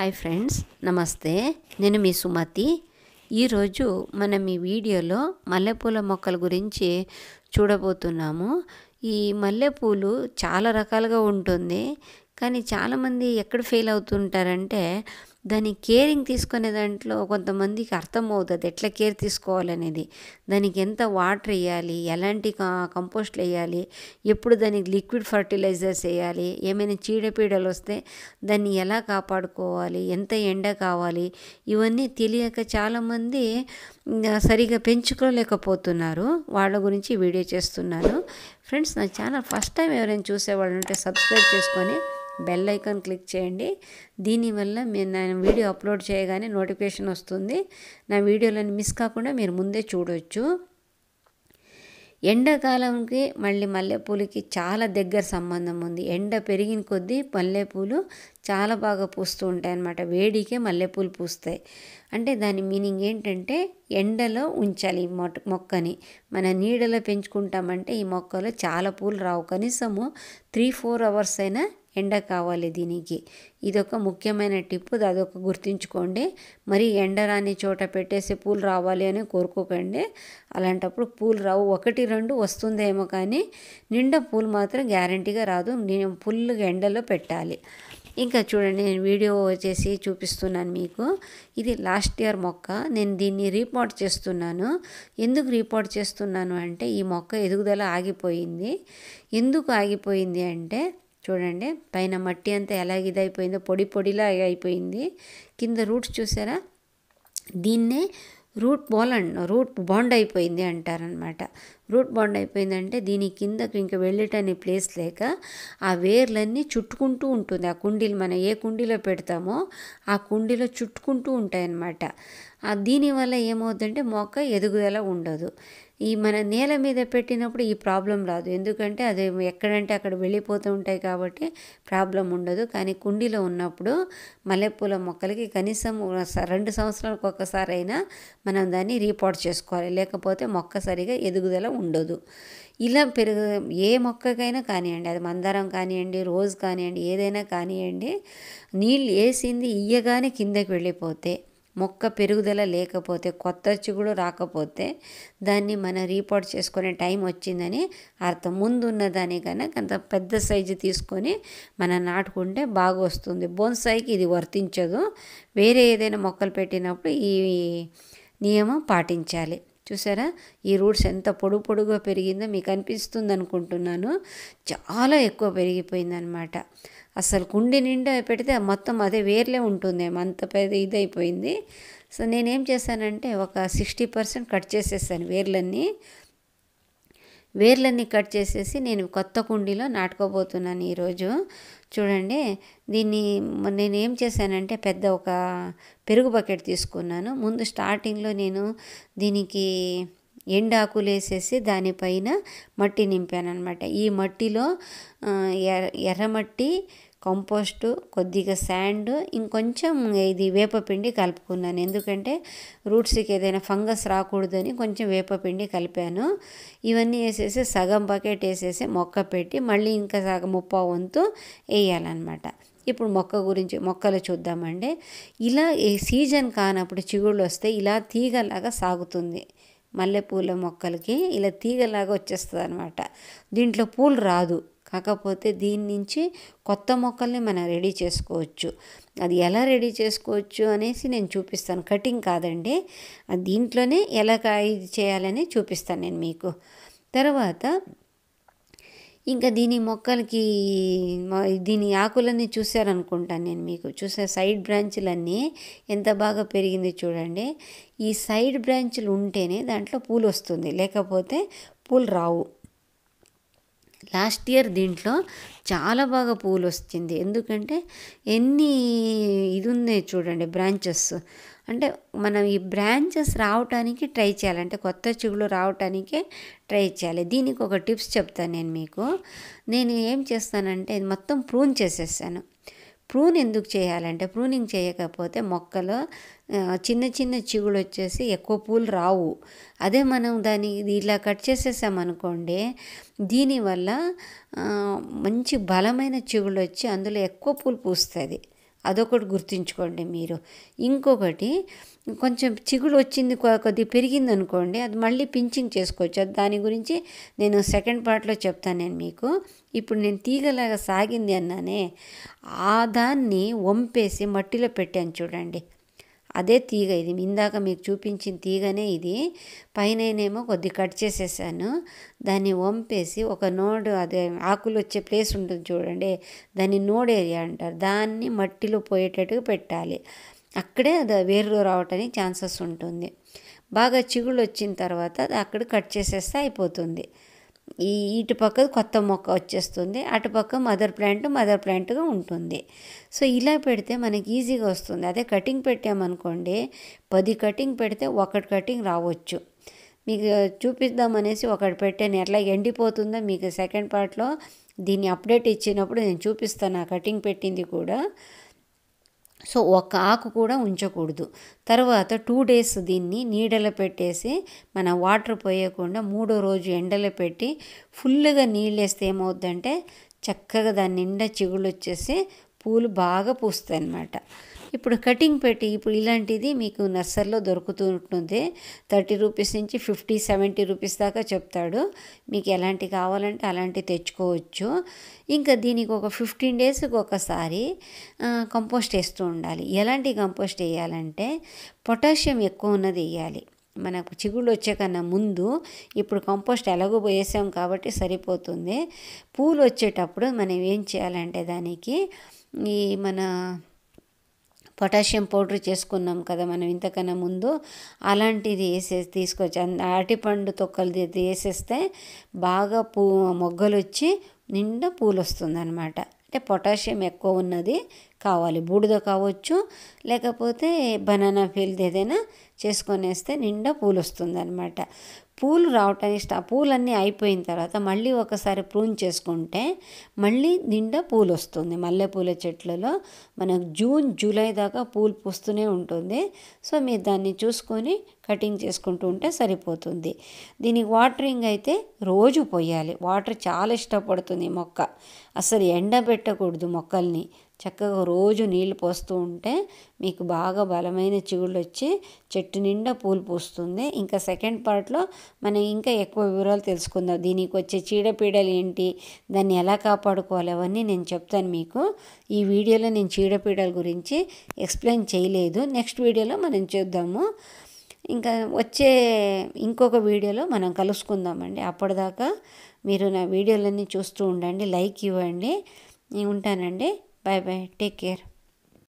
Hi friends నమస్తే నేను మీ సుమతి ఈరోజు మనం ఈ వీడియోలో మల్లెపూల మొక్కల గురించి చూడబోతున్నాము ఈ మల్లెపూలు చాలా రకాలుగా ఉంటుంది కానీ చాలామంది ఎక్కడ ఫెయిల్ అవుతుంటారంటే దాని కేరింగ్ తీసుకునే దాంట్లో కొంతమందికి అర్థమవుతుంది ఎట్లా కేర్ తీసుకోవాలనేది దానికి ఎంత వాటర్ వేయాలి ఎలాంటి కంపోస్ట్లు వేయాలి ఎప్పుడు దానికి లిక్విడ్ ఫర్టిలైజర్స్ వేయాలి ఏమైనా చీడపీడలు వస్తే దాన్ని ఎలా కాపాడుకోవాలి ఎంత ఎండ కావాలి ఇవన్నీ తెలియక చాలామంది సరిగా పెంచుకోలేకపోతున్నారు వాళ్ళ గురించి వీడియో చేస్తున్నాను ఫ్రెండ్స్ నా ఛానల్ ఫస్ట్ టైం ఎవరైనా చూసేవాళ్ళు ఉంటే సబ్స్క్రైబ్ చేసుకొని బెల్ ఐకాన్ క్లిక్ చేయండి దీనివల్ల మీరు నేను వీడియో అప్లోడ్ చేయగానే నోటిఫికేషన్ వస్తుంది నా వీడియోలను మిస్ కాకుండా మీరు ముందే చూడవచ్చు ఎండాకాలంకి మళ్ళీ మల్లెపూలకి చాలా దగ్గర సంబంధం ఉంది ఎండ పెరిగిన కొద్దీ మల్లెపూలు చాలా బాగా పూస్తూ ఉంటాయి అన్నమాట వేడికే మల్లెపూలు పూస్తాయి అంటే దాని మీనింగ్ ఏంటంటే ఎండలో ఉంచాలి ఈ మొక్కని మన నీడలో పెంచుకుంటామంటే ఈ మొక్కలో చాలా పూలు రావు కనీసము త్రీ ఫోర్ అవర్స్ అయినా ఎండ కావాలి దీనికి ఇదొక ముఖ్యమైన టిప్పు అదొక గుర్తుంచుకోండి మరి ఎండ రాని చోట పెట్టేసి పూలు రావాలి అని కోరుకోకండి అలాంటప్పుడు పూలు రావు ఒకటి రెండు వస్తుందేమో కానీ నిండా పూలు మాత్రం గ్యారంటీగా రాదు నేను ఫుల్గా ఎండలో పెట్టాలి ఇంకా చూడండి నేను వీడియో వచ్చేసి చూపిస్తున్నాను మీకు ఇది లాస్ట్ ఇయర్ మొక్క నేను దీన్ని రీపోర్ట్ చేస్తున్నాను ఎందుకు రీపోర్ట్ చేస్తున్నాను అంటే ఈ మొక్క ఎదుగుదల ఆగిపోయింది ఎందుకు ఆగిపోయింది అంటే చూడండి పైన మట్టి అంతా ఎలా ఇదైపోయిందో పొడి పొడిలా అయిపోయింది కింద రూట్స్ చూసారా దీన్నే రూట్ అండ్ రూట్ బాండ్ అయిపోయింది అంటారనమాట రూట్ బాండ్ అయిపోయిందంటే దీని కిందకు ఇంకా వెళ్ళటని ప్లేస్ లేక ఆ వేర్లన్నీ చుట్టుకుంటూ ఉంటుంది ఆ కుండీలు మనం ఏ కుండీలో పెడతామో ఆ కుండీలో చుట్టుకుంటూ ఉంటాయన్నమాట దీనివల్ల ఏమవుతుందంటే మొక్క ఎదుగుదల ఉండదు ఈ మన నేల మీద పెట్టినప్పుడు ఈ ప్రాబ్లం రాదు ఎందుకంటే అది ఎక్కడంటే అక్కడ వెళ్ళిపోతూ ఉంటాయి కాబట్టి ప్రాబ్లం ఉండదు కానీ కుండీలో ఉన్నప్పుడు మల్లెపూల మొక్కలకి కనీసం రెండు సంవత్సరాలకు ఒక్కసారైనా మనం దాన్ని రీపోర్ట్ చేసుకోవాలి లేకపోతే మొక్క సరిగా ఎదుగుదల ఉండదు ఇలా పెరుగు ఏ మొక్కకైనా కానివ్వండి అది మందారం కానివ్వండి రోజు కానివ్వండి ఏదైనా కానివ్వండి నీళ్ళు వేసింది ఇయ్యగానే కిందకి వెళ్ళిపోతే మొక్క పెరుగుదల లేకపోతే కొత్త చిగుడు రాకపోతే దాన్ని మనం రీపోర్ట్ చేసుకునే టైం వచ్చిందని అర్థం ముందున్న దానికన్నా కొంత పెద్ద సైజు తీసుకొని మనం నాటుకుంటే బాగా వస్తుంది బోన్సాయికి ఇది వర్తించదు వేరే ఏదైనా మొక్కలు పెట్టినప్పుడు ఈ నియమం పాటించాలి చూసారా ఈ రూట్స్ ఎంత పొడుగు పొడుగుగా పెరిగిందో మీకు అనిపిస్తుంది అనుకుంటున్నాను చాలా ఎక్కువ పెరిగిపోయిందనమాట అసలు కుండి నిండా పెడితే మొత్తం అదే వేర్లే ఉంటుంది అంత పెద్ద ఇదైపోయింది సో నేనేం చేశానంటే ఒక సిక్స్టీ పర్సెంట్ కట్ చేసేసాను వేర్లన్నీ వేర్లన్నీ కట్ చేసేసి నేను కొత్త కుండీలో నాటుకోబోతున్నాను ఈరోజు చూడండి దీన్ని నేను ఏం చేశానంటే పెద్ద ఒక పెరుగు బకెట్ తీసుకున్నాను ముందు స్టార్టింగ్లో నేను దీనికి ఎండాకులు వేసేసి దానిపైన మట్టి నింపాను అనమాట ఈ మట్టిలో ఎర్ర ఎర్రమట్టి కంపోస్ట్ కొద్దిగా శాండ్ ఇంకొంచెం ఇది వేపపిండి కలుపుకున్నాను ఎందుకంటే రూట్స్కి ఏదైనా ఫంగస్ రాకూడదని కొంచెం వేపపిండి కలిపాను ఇవన్నీ వేసేసి సగం బకెట్ వేసేసి మొక్క పెట్టి మళ్ళీ ఇంకా సగం ముప్పా వంతు వేయాలన్నమాట ఇప్పుడు మొక్క గురించి మొక్కలు చూద్దామండి ఇలా ఈ సీజన్ కానప్పుడు చిగుళ్ళు వస్తే ఇలా తీగలాగా సాగుతుంది మల్లెపూల మొక్కలకి ఇలా తీగలాగా వచ్చేస్తుంది అనమాట దీంట్లో పూలు రాదు కాకపోతే దీని నుంచి కొత్త మొక్కల్ని మనం రెడీ చేసుకోవచ్చు అది ఎలా రెడీ చేసుకోవచ్చు అనేసి నేను చూపిస్తాను కటింగ్ కాదండి దీంట్లోనే ఎలా ఇది చేయాలని చూపిస్తాను నేను మీకు తర్వాత ఇంకా దీని మొక్కలకి దీని ఆకులన్నీ చూశారనుకుంటాను నేను మీకు చూసే సైడ్ బ్రాంచ్లన్నీ ఎంత బాగా పెరిగింది చూడండి ఈ సైడ్ బ్రాంచులు ఉంటేనే దాంట్లో పూలు వస్తుంది లేకపోతే పూలు రావు లాస్ట్ ఇయర్ దీంట్లో చాలా బాగా పూలు వచ్చింది ఎందుకంటే ఎన్ని ఇది ఉన్నాయి చూడండి బ్రాంచెస్ అంటే మనం ఈ బ్రాంచెస్ రావటానికి ట్రై చేయాలి అంటే కొత్త చిగులు రావటానికే ట్రై చేయాలి దీనికి ఒక టిప్స్ చెప్తాను నేను మీకు నేను ఏం చేస్తానంటే మొత్తం ప్రూన్ చేసేసాను ప్రూన్ ఎందుకు చేయాలంటే ప్రూనింగ్ చేయకపోతే మొక్కలో చిన్న చిన్న చిగుళ్ళు వచ్చేసి ఎక్కువ పూలు రావు అదే మనం దాన్ని ఇలా కట్ చేసేసామనుకోండి దీనివల్ల మంచి బలమైన చిగుళ్ళు వచ్చి అందులో ఎక్కువ పూలు పూస్తుంది అదొకటి గుర్తుంచుకోండి మీరు ఇంకొకటి కొంచెం చిగుడు వచ్చింది కొద్ది పెరిగింది అనుకోండి అది మళ్ళీ పించింగ్ చేసుకోవచ్చు దాని గురించి నేను సెకండ్ పార్ట్లో చెప్తాను నేను మీకు ఇప్పుడు నేను తీగలాగా సాగింది అన్నానే ఆ దాన్ని వంపేసి మట్టిలో పెట్టాను చూడండి అదే తీగ ఇది ఇందాక మీకు చూపించిన తీగనే ఇది ఏమో కొద్ది కట్ చేసేసాను దాన్ని వంపేసి ఒక నోడు అదే ఆకులు వచ్చే ప్లేస్ ఉంటుంది చూడండి దాన్ని నోడ్ ఏరియా అంటారు దాన్ని మట్టిలో పోయేటట్టుగా పెట్టాలి అక్కడే అది వేర్లు రావటానికి ఛాన్సెస్ ఉంటుంది బాగా చిగుళ్ళు వచ్చిన తర్వాత అది అక్కడ కట్ చేసేస్తే అయిపోతుంది ఈ ఇటుపక్క కొత్త మొక్క వచ్చేస్తుంది అటుపక్క మదర్ ప్లాంట్ మదర్ ప్లాంట్గా ఉంటుంది సో ఇలా పెడితే మనకి ఈజీగా వస్తుంది అదే కటింగ్ పెట్టామనుకోండి పది కటింగ్ పెడితే ఒకటి కటింగ్ రావచ్చు మీకు చూపిద్దామనేసి ఒకటి పెట్టాను ఎట్లా ఎండిపోతుందో మీకు సెకండ్ పార్ట్లో దీన్ని అప్డేట్ ఇచ్చినప్పుడు నేను చూపిస్తాను ఆ కటింగ్ పెట్టింది కూడా సో ఒక ఆకు కూడా ఉంచకూడదు తర్వాత టూ డేస్ దీన్ని నీడలో పెట్టేసి మన వాటర్ పోయకుండా మూడో రోజు ఎండలు పెట్టి ఫుల్గా వేస్తే ఏమవుద్దంటే చక్కగా దాని నిండా చిగుళ్ళు వచ్చేసి పూలు బాగా పూస్తాయి అన్నమాట ఇప్పుడు కటింగ్ పెట్టి ఇప్పుడు ఇలాంటిది మీకు నర్సరీలో దొరుకుతూ ఉంటుంది థర్టీ రూపీస్ నుంచి ఫిఫ్టీ సెవెంటీ రూపీస్ దాకా చెప్తాడు మీకు ఎలాంటి కావాలంటే అలాంటి తెచ్చుకోవచ్చు ఇంకా దీనికి ఒక ఫిఫ్టీన్ డేస్కి ఒకసారి కంపోస్ట్ వేస్తూ ఉండాలి ఎలాంటి కంపోస్ట్ వేయాలంటే పొటాషియం ఎక్కువ ఉన్నది వేయాలి మనకు చిగుళ్ళు వచ్చేకన్నా ముందు ఇప్పుడు కంపోస్ట్ ఎలాగో వేసాం కాబట్టి సరిపోతుంది పూలు వచ్చేటప్పుడు మనం ఏం చేయాలంటే దానికి ఈ మన పొటాషియం పౌడర్ చేసుకున్నాం కదా మనం ఇంతకన్నా ముందు అలాంటిది వేసే తీసుకొచ్చి అరటిపండు తొక్కలు వేసేస్తే బాగా పూ మొగ్గలు వచ్చి నిండా పూలు అనమాట అంటే పొటాషియం ఎక్కువ ఉన్నది కావాలి బూడిద కావచ్చు లేకపోతే బనానా ఫీల్డ్ ఏదైనా చేసుకొనేస్తే నిండా పూలు అనమాట పూలు రావటానికి పూలన్నీ అయిపోయిన తర్వాత మళ్ళీ ఒకసారి ప్రూన్ చేసుకుంటే మళ్ళీ నిండా పూలు వస్తుంది మల్లెపూల చెట్లలో మనకు జూన్ జూలై దాకా పూలు పూస్తూనే ఉంటుంది సో మీరు దాన్ని చూసుకొని కటింగ్ చేసుకుంటూ ఉంటే సరిపోతుంది దీనికి వాటరింగ్ అయితే రోజు పోయాలి వాటర్ చాలా ఇష్టపడుతుంది మొక్క అసలు ఎండబెట్టకూడదు మొక్కల్ని చక్కగా రోజు నీళ్ళు పోస్తూ ఉంటే మీకు బాగా బలమైన చిగుళ్ళు వచ్చి చెట్టు నిండా పూలు పూస్తుంది ఇంకా సెకండ్ పార్ట్లో మనం ఇంకా ఎక్కువ వివరాలు తెలుసుకుందాం దీనికి వచ్చే చీడపీడలు ఏంటి దాన్ని ఎలా కాపాడుకోవాలి అవన్నీ నేను చెప్తాను మీకు ఈ వీడియోలో నేను చీడపీడల గురించి ఎక్స్ప్లెయిన్ చేయలేదు నెక్స్ట్ వీడియోలో మనం చూద్దాము ఇంకా వచ్చే ఇంకొక వీడియోలో మనం కలుసుకుందామండి అప్పటిదాకా మీరు నా వీడియోలన్నీ చూస్తూ ఉండండి లైక్ ఇవ్వండి ఉంటానండి Bye bye. Take care.